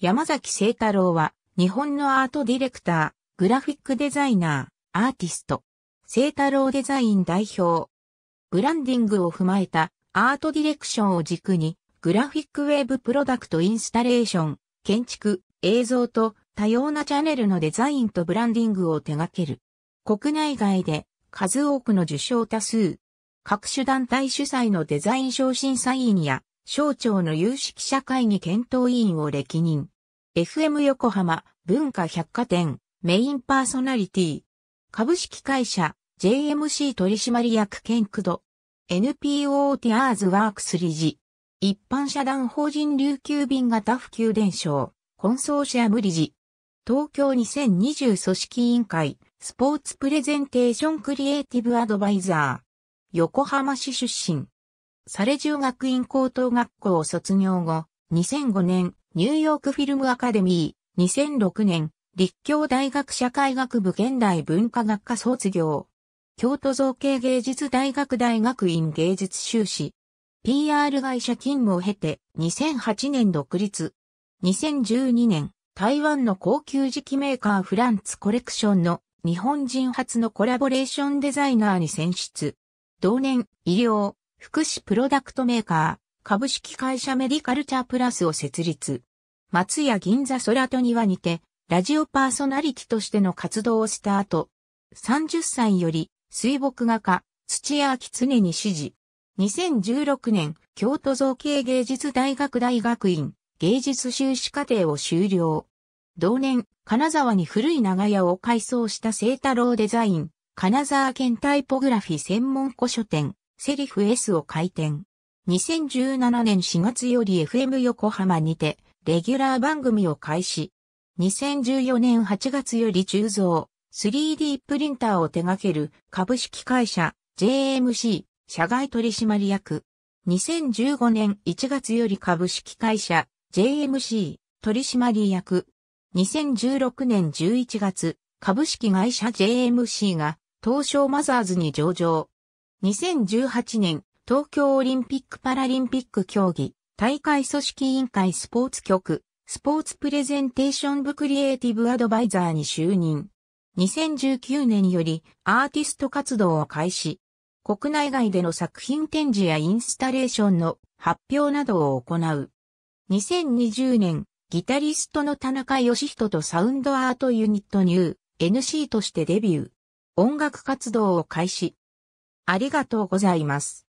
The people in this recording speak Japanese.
山崎聖太郎は、日本のアートディレクター、グラフィックデザイナー、アーティスト、聖太郎デザイン代表。ブランディングを踏まえたアートディレクションを軸に、グラフィックウェーブプロダクトインスタレーション、建築、映像と多様なチャンネルのデザインとブランディングを手掛ける。国内外で数多くの受賞多数、各種団体主催のデザイン賞審査員や省庁の有識者会議検討委員を歴任。FM 横浜文化百貨店メインパーソナリティ。株式会社 JMC 取締役兼駆動。NPO ティアーズワークス理事。一般社団法人琉球便型普及伝承。コンソーシアム理事。東京2020組織委員会スポーツプレゼンテーションクリエイティブアドバイザー。横浜市出身。サレ中学院高等学校を卒業後、2005年、ニューヨークフィルムアカデミー、2006年、立教大学社会学部現代文化学科卒業。京都造形芸術大学大学院芸術修士。PR 会社勤務を経て、2008年独立。2012年、台湾の高級磁器メーカーフランツコレクションの日本人初のコラボレーションデザイナーに選出。同年、医療、福祉プロダクトメーカー、株式会社メディカルチャープラスを設立。松屋銀座空と庭にて、ラジオパーソナリティとしての活動をスタート。30歳より、水墨画家、土屋明常に支持。2016年、京都造形芸術大学大学院、芸術修士課程を修了。同年、金沢に古い長屋を改装した聖太郎デザイン、金沢県タイポグラフィ専門古書店。セリフ S を開店。2017年4月より FM 横浜にて、レギュラー番組を開始。2014年8月より鋳造、3D プリンターを手掛ける株式会社 JMC 社外取締役。2015年1月より株式会社 JMC 取締役。2016年11月、株式会社 JMC が東証マザーズに上場。2018年、東京オリンピック・パラリンピック競技、大会組織委員会スポーツ局、スポーツプレゼンテーション部クリエイティブアドバイザーに就任。2019年よりアーティスト活動を開始。国内外での作品展示やインスタレーションの発表などを行う。2020年、ギタリストの田中義人とサウンドアートユニットニュー NC としてデビュー。音楽活動を開始。ありがとうございます。